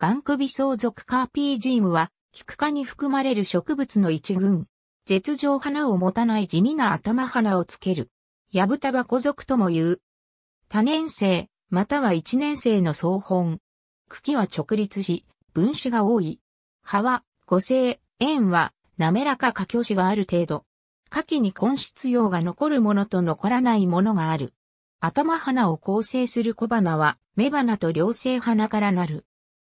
ガン首相属カーピージームは、キクに含まれる植物の一群。絶上花を持たない地味な頭花をつける。ヤブタバコ属とも言う。多年生、または一年生の総本。茎は直立し、分子が多い。葉は、五性、円は、滑らか下虚子がある程度。下記に根質用が残るものと残らないものがある。頭花を構成する小花は、雌花と両性花からなる。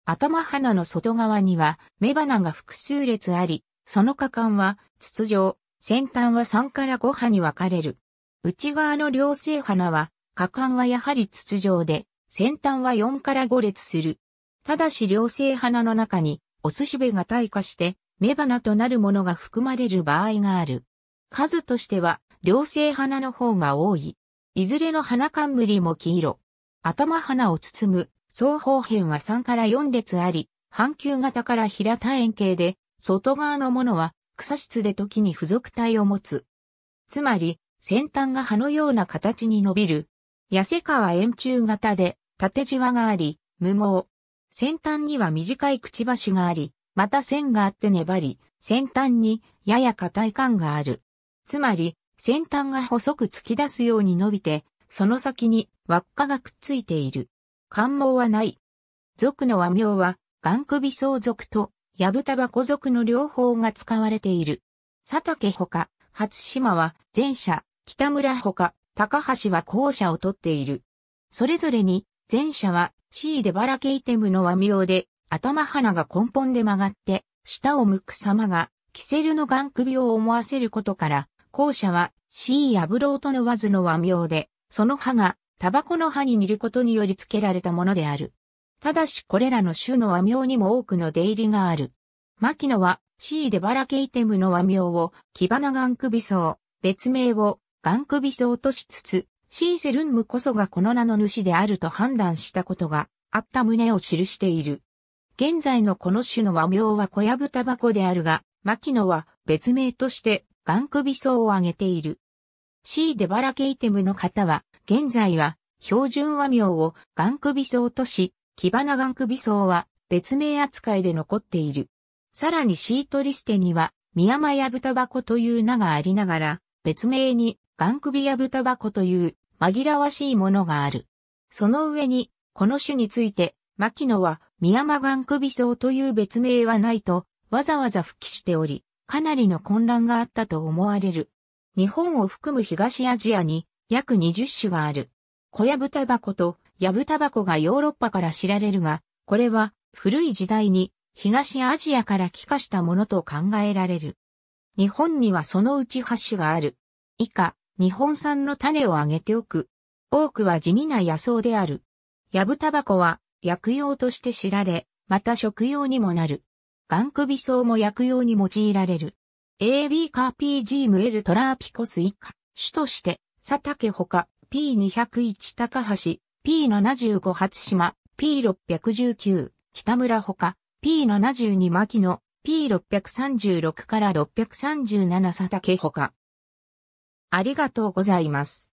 頭花の外側には雌花が複数列あり、その果敢は筒状、先端は3から5波に分かれる。内側の両性花は、果敢はやはり筒状で、先端は4から5列する。ただし両性花の中に、おすしべが退化して、雌花となるものが含まれる場合がある。数としては、両性花の方が多い。いずれの花冠も黄色。頭花を包む双方辺は3から4列あり、半球型から平田円形で、外側のものは草質で時に付属体を持つ。つまり、先端が葉のような形に伸びる。痩せ川円柱型で、縦じわがあり、無毛。先端には短いくちばしがあり、また線があって粘り、先端にやや硬い感がある。つまり、先端が細く突き出すように伸びて、その先に輪っかがくっついている。関網はない。族の和名は、眼首相族と、ヤブタバコ族の両方が使われている。佐竹ほか、初島は前者、北村ほか、高橋は後者を取っている。それぞれに、前者は C でバラケイテムの和名で、頭鼻が根本で曲がって、下を向く様が、キセルの眼首を思わせることから、後者は C ヤブロートのワズの和名で、その歯がタバコの葉に似ることにより付けられたものである。ただしこれらの種の和名にも多くの出入りがある。牧野は C でバラケイテムの和名をキバナガンクビソウ、別名をガンクビソウとしつつ、シーセルンムこそがこの名の主であると判断したことがあった旨を記している。現在のこの種の和名は小藪タバコであるが、牧野は別名としてガンクビソウを挙げている。C でバラケイテムの方は、現在は標準和名を眼首草とし、木花眼首草は別名扱いで残っている。さらにシートリステには、宮ヤやタバ箱という名がありながら、別名に眼首やタバ箱という紛らわしいものがある。その上に、この種について、牧野は宮間眼首草という別名はないと、わざわざ復帰しており、かなりの混乱があったと思われる。日本を含む東アジアに約20種がある。小藪タバコとヤブタバコがヨーロッパから知られるが、これは古い時代に東アジアから帰化したものと考えられる。日本にはそのうち8種がある。以下、日本産の種をあげておく。多くは地味な野草である。ヤブタバコは薬用として知られ、また食用にもなる。ガンクビソウも薬用に用いられる。AB カー PG ムエルトラーピコス以下、種として、サタケほか、P201 高橋、P75 初島、P619 北村ほか、P72 牧野、P636 から637佐竹ほか。ありがとうございます。